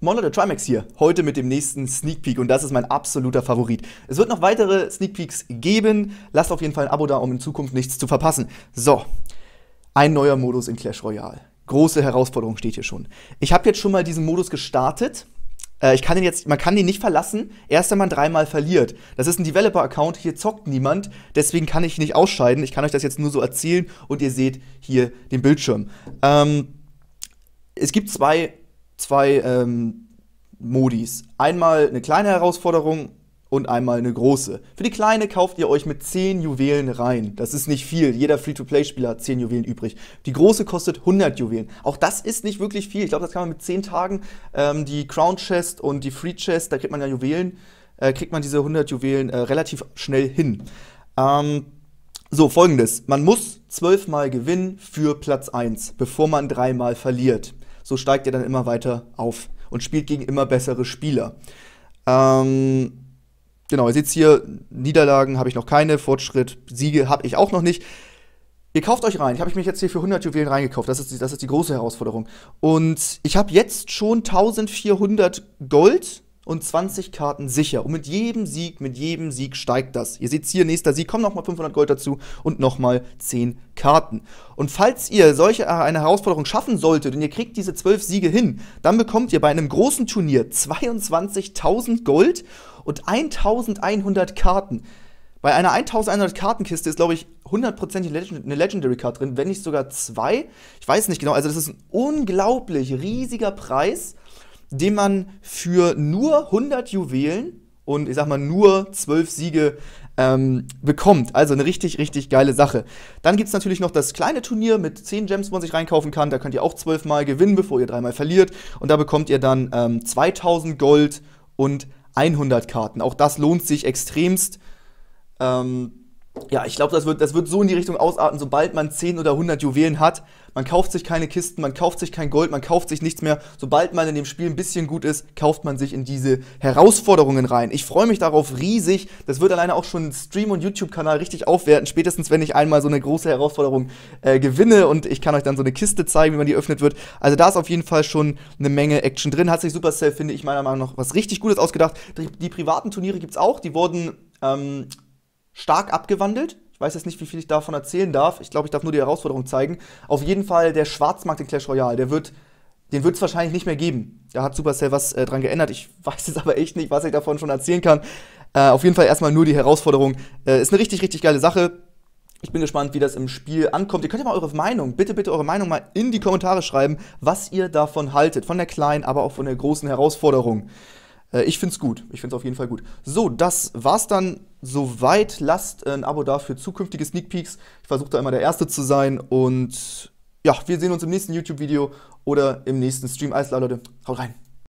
Moin Leute, Trimax hier, heute mit dem nächsten Sneak Peek und das ist mein absoluter Favorit. Es wird noch weitere Sneak Peeks geben, lasst auf jeden Fall ein Abo da, um in Zukunft nichts zu verpassen. So, ein neuer Modus in Clash Royale. Große Herausforderung steht hier schon. Ich habe jetzt schon mal diesen Modus gestartet äh, ich kann den jetzt, man kann den nicht verlassen, erst wenn man dreimal verliert. Das ist ein Developer-Account, hier zockt niemand, deswegen kann ich nicht ausscheiden. Ich kann euch das jetzt nur so erzählen und ihr seht hier den Bildschirm. Ähm, es gibt zwei, zwei ähm, Modis. Einmal eine kleine Herausforderung, und einmal eine große. Für die kleine kauft ihr euch mit 10 Juwelen rein. Das ist nicht viel. Jeder Free-to-Play-Spieler hat 10 Juwelen übrig. Die große kostet 100 Juwelen. Auch das ist nicht wirklich viel. Ich glaube, das kann man mit 10 Tagen ähm, die Crown Chest und die Free Chest, da kriegt man ja Juwelen, äh, kriegt man diese 100 Juwelen äh, relativ schnell hin. Ähm, so, folgendes. Man muss 12 Mal gewinnen für Platz 1, bevor man 3 Mal verliert. So steigt ihr dann immer weiter auf und spielt gegen immer bessere Spieler. Ähm, genau, ihr seht hier, Niederlagen habe ich noch keine, Fortschritt, Siege habe ich auch noch nicht. Ihr kauft euch rein. Ich habe mich jetzt hier für 100 Juwelen reingekauft. Das ist die, das ist die große Herausforderung. Und ich habe jetzt schon 1400 Gold und 20 Karten sicher. Und mit jedem Sieg, mit jedem Sieg steigt das. Ihr seht hier, nächster Sieg, kommen nochmal 500 Gold dazu und nochmal 10 Karten. Und falls ihr solche äh, eine Herausforderung schaffen solltet und ihr kriegt diese 12 Siege hin, dann bekommt ihr bei einem großen Turnier 22.000 Gold und 1.100 Karten. Bei einer 1100 Kartenkiste ist, glaube ich, hundertprozentig eine Legendary Card drin, wenn nicht sogar zwei. Ich weiß nicht genau. Also, das ist ein unglaublich riesiger Preis den man für nur 100 Juwelen und ich sag mal nur 12 Siege ähm, bekommt. Also eine richtig, richtig geile Sache. Dann gibt es natürlich noch das kleine Turnier mit 10 Gems, wo man sich reinkaufen kann. Da könnt ihr auch 12 Mal gewinnen, bevor ihr dreimal verliert. Und da bekommt ihr dann ähm, 2000 Gold und 100 Karten. Auch das lohnt sich extremst. Ähm, ja, ich glaube, das wird, das wird so in die Richtung ausarten, sobald man 10 oder 100 Juwelen hat. Man kauft sich keine Kisten, man kauft sich kein Gold, man kauft sich nichts mehr. Sobald man in dem Spiel ein bisschen gut ist, kauft man sich in diese Herausforderungen rein. Ich freue mich darauf riesig. Das wird alleine auch schon Stream- und YouTube-Kanal richtig aufwerten. Spätestens, wenn ich einmal so eine große Herausforderung äh, gewinne und ich kann euch dann so eine Kiste zeigen, wie man die öffnet wird. Also da ist auf jeden Fall schon eine Menge Action drin. Hat sich Supercell, finde ich meiner Meinung nach, noch was richtig Gutes ausgedacht. Die, die privaten Turniere gibt es auch. Die wurden ähm, stark abgewandelt. Ich weiß jetzt nicht, wie viel ich davon erzählen darf. Ich glaube, ich darf nur die Herausforderung zeigen. Auf jeden Fall der Schwarzmarkt in Clash Royale, der wird, den wird es wahrscheinlich nicht mehr geben. Da hat Supercell was äh, dran geändert. Ich weiß jetzt aber echt nicht, was ich davon schon erzählen kann. Äh, auf jeden Fall erstmal nur die Herausforderung. Äh, ist eine richtig, richtig geile Sache. Ich bin gespannt, wie das im Spiel ankommt. Ihr könnt ja mal eure Meinung, bitte, bitte eure Meinung mal in die Kommentare schreiben, was ihr davon haltet. Von der kleinen, aber auch von der großen Herausforderung. Äh, ich finde es gut. Ich finde es auf jeden Fall gut. So, das war's dann soweit. Lasst äh, ein Abo da für zukünftige Sneak Peeks. Ich versuche da immer der Erste zu sein. Und ja, wir sehen uns im nächsten YouTube-Video oder im nächsten Stream. Alles klar, Leute. Haut rein.